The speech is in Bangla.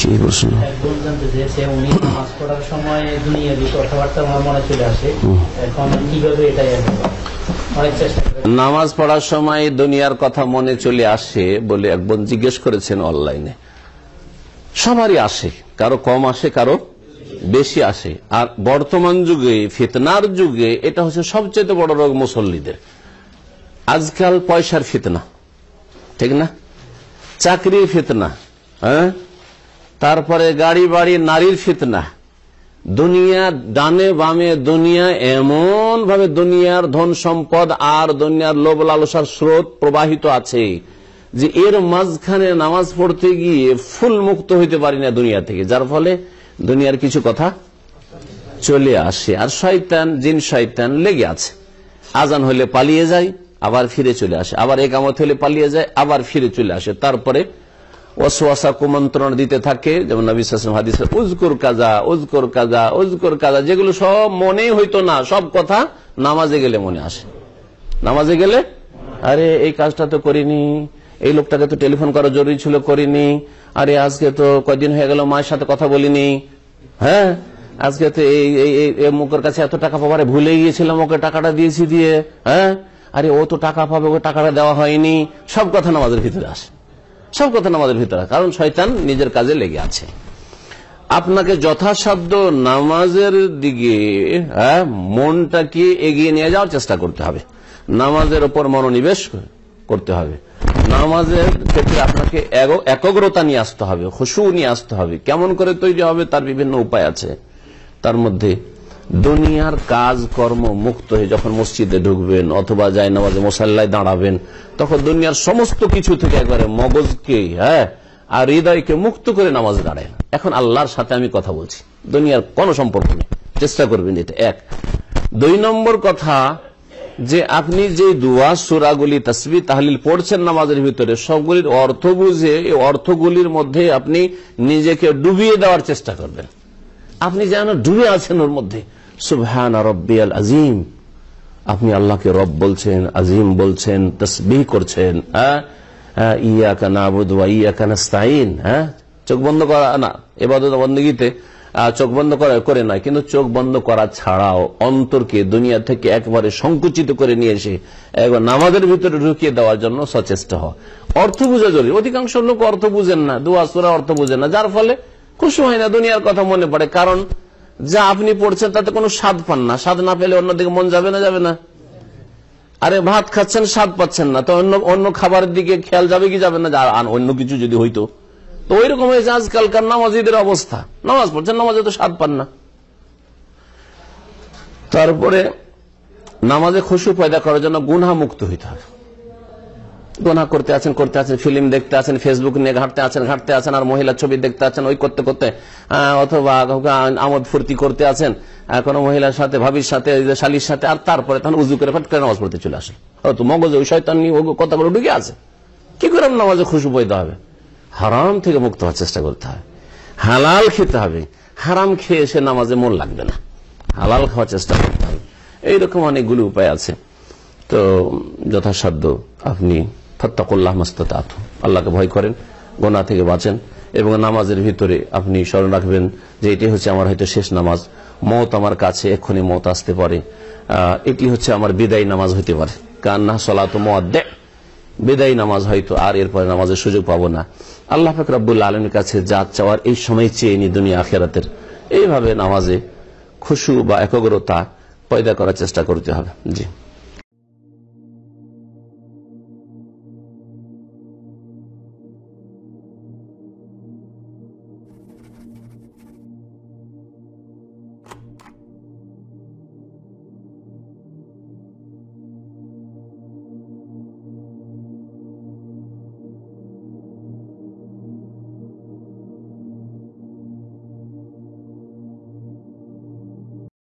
সেই প্রশ্ন নামাজ পড়ার সময় দুনিয়ার কথা মনে চলে আসে বলে এক বোন জিজ্ঞেস করেছেন অনলাইনে সবারই আসে কারো কম আসে কারো বেশি আসে আর বর্তমান যুগে ফিতনার যুগে এটা হচ্ছে সবচেয়ে বড় রোগ মুসল্লিদের আজকাল পয়সার ফিতনা ঠিক না চাকরির ফিতনা হ্যাঁ তারপরে গাড়ি বাড়ি নারীর ফিতনা দুনিয়া ডানে বামে দুনিয়া এমন ভাবে দুনিয়ার ধন সম্পদ আর দুনিয়ার লোভ লালসার স্রোত প্রবাহিত আছে যে এর মাঝখানে নামাজ পড়তে গিয়ে ফুল মুক্ত হইতে পারি না দুনিয়া থেকে যার ফলে দুনিয়ার কিছু কথা চলে আসে আর শয়তান জিন শয়তান লেগে আছে আজান হলে পালিয়ে যায় আবার ফিরে চলে আসে আবার একামত হলে পালিয়ে যায় আবার ফিরে চলে আসে তারপরে ওসোয়াসা কুমন্ত্রণ দিতে থাকে যেমন নবী সাসম হাদিসের উজকুর কাজা উজকুর কাজা উজকুর কাজা যেগুলো সব মনেই হইতো না সব কথা নামাজে গেলে মনে আসে নামাজে গেলে আরে এই কাজটা তো করিনি এই লোকটাকে তো টেলিফোন করা জরুরি ছিল করিনি আরে আজকে তো কয়দিন হয়ে গেল মায়ের সাথে কথা বলিনি হ্যাঁ আজকে তো এই মুখের কাছে এত টাকা পাবারে ভুলে গিয়েছিলাম ওকে টাকাটা দিয়েছি দিয়ে হ্যাঁ আরে ও তো টাকা পাবে ওকে টাকাটা দেওয়া হয়নি সব কথা নামাজের ভিতরে আসে সব কথা নামাজের ভিতরে কারণ শয়তান নিজের কাজে লেগে আছে আপনাকে যথাসাধ্য নামাজের দিকে হ্যাঁ, মনটাকে এগিয়ে নিয়ে যাওয়ার চেষ্টা করতে হবে নামাজের ওপর মনোনিবেশ করতে হবে নামাজের ক্ষেত্রে আপনাকে একগ্রতা নিয়ে আসতে হবে হসু নিয়ে আসতে হবে কেমন করে তৈরি হবে তার বিভিন্ন উপায় আছে তার মধ্যে দুনিয়ার কাজ কর্ম মুক্ত হয়ে যখন মসজিদে ঢুকবেন অথবা যায় নামাজে মোসাল্লায় দাঁড়াবেন তখন দুনিয়ার সমস্ত কিছু থেকে একবারে মগজকে হ্যাঁ আর হৃদয়কে মুক্ত করে নামাজ দাঁড়ায় এখন আল্লাহর সাথে আমি কথা বলছি দুনিয়ার কোন সম্পর্ক নেই চেষ্টা করবেন এটা এক দুই নম্বর কথা যে আপনি যে দুয়া সুরাগুলি তসবি তাহলিল পড়ছেন নামাজের ভিতরে সবগুলির অর্থ বুঝে এই অর্থগুলির মধ্যে আপনি নিজেকে ডুবিয়ে দেওয়ার চেষ্টা করবেন আপনি যেন ডুবে আছেন ওর মধ্যে সুবহান রব্বিয়াল আজিম আপনি আল্লাহকে রব বলছেন আজিম বলছেন তসবি করছেন হ্যাঁ? হ্যাঁ, ইয়া কানাবুদ ইয়া কেন স্তাইন হ্যাঁ চোখ বন্ধ করা না এবার বন্দীতে চোখ বন্ধ করে না কিন্তু চোখ বন্ধ করা ছাড়াও অন্তরকে দুনিয়া থেকে একবারে সংকুচিত করে নিয়ে এসে একবার নামাজের ভিতরে ঢুকিয়ে দেওয়ার জন্য সচেষ্ট হওয়া অর্থ বুঝা জরুরি অধিকাংশ লোক অর্থ বুঝেন না দু আসরা অর্থ বুঝেন না যার ফলে খুশি হয় না দুনিয়ার কথা মনে পড়ে কারণ যা আপনি পড়ছেন তাতে কোনো স্বাদ পান না স্বাদ না পেলে অন্যদিকে মন যাবে না যাবে না আরে ভাত খাচ্ছেন স্বাদ পাচ্ছেন না তো অন্য অন্য খাবারের দিকে খেয়াল যাবে কি যাবে না অন্য কিছু যদি হইতো তো ওই রকম হয়েছে আজকালকার নামাজিদের অবস্থা নামাজ পড়ছেন নামাজে তো স্বাদ পান না তারপরে নামাজে খুশু পয়দা করার জন্য গুনহা মুক্ত হইতে হবে গোনা করতে আছেন করতে আছেন ফিল্ম দেখতে আছেন ফেসবুক নিয়ে ঘাটতে আছেন ঘাটতে আছেন আর মহিলা ছবি দেখতে আছেন ওই করতে করতে অথবা আমোদ ফুর্তি করতে আছেন কোন মহিলার সাথে ভাবির সাথে শালির সাথে আর তারপরে তখন উজু করে ফাটকে নামাজ পড়তে চলে আসে তো মগজে ওই শয়তান নিয়ে কথাগুলো ঢুকে আছে কি করে নামাজে খুশু বইতে হবে হারাম থেকে মুক্ত হওয়ার চেষ্টা করতে হবে হালাল খেতে হবে হারাম খেয়ে সে নামাজে মন লাগবে না হালাল খাওয়ার চেষ্টা করতে হবে এইরকম অনেকগুলো উপায় আছে তো যথাসাধ্য আপনি ফাত্তাকুল্লাহ মাস্তাত আল্লাহকে ভয় করেন গোনা থেকে বাঁচেন এবং নামাজের ভিতরে আপনি স্মরণ রাখবেন যে এটি হচ্ছে আমার হয়তো শেষ নামাজ মত আমার কাছে এক্ষুনি মত আসতে পারে এটি হচ্ছে আমার বিদায়ী নামাজ হইতে পারে কান্না সলাত মোয়াদ্দে বিদায়ী নামাজ হয়তো আর এরপরে নামাজের সুযোগ পাবো না আল্লাহ ফেকরাবুল্লা আলমের কাছে যা চাওয়ার এই সময় চেয়ে নি দুনিয়া আখেরাতের এইভাবে নামাজে খুশু বা একগ্রতা পয়দা করার চেষ্টা করতে হবে জি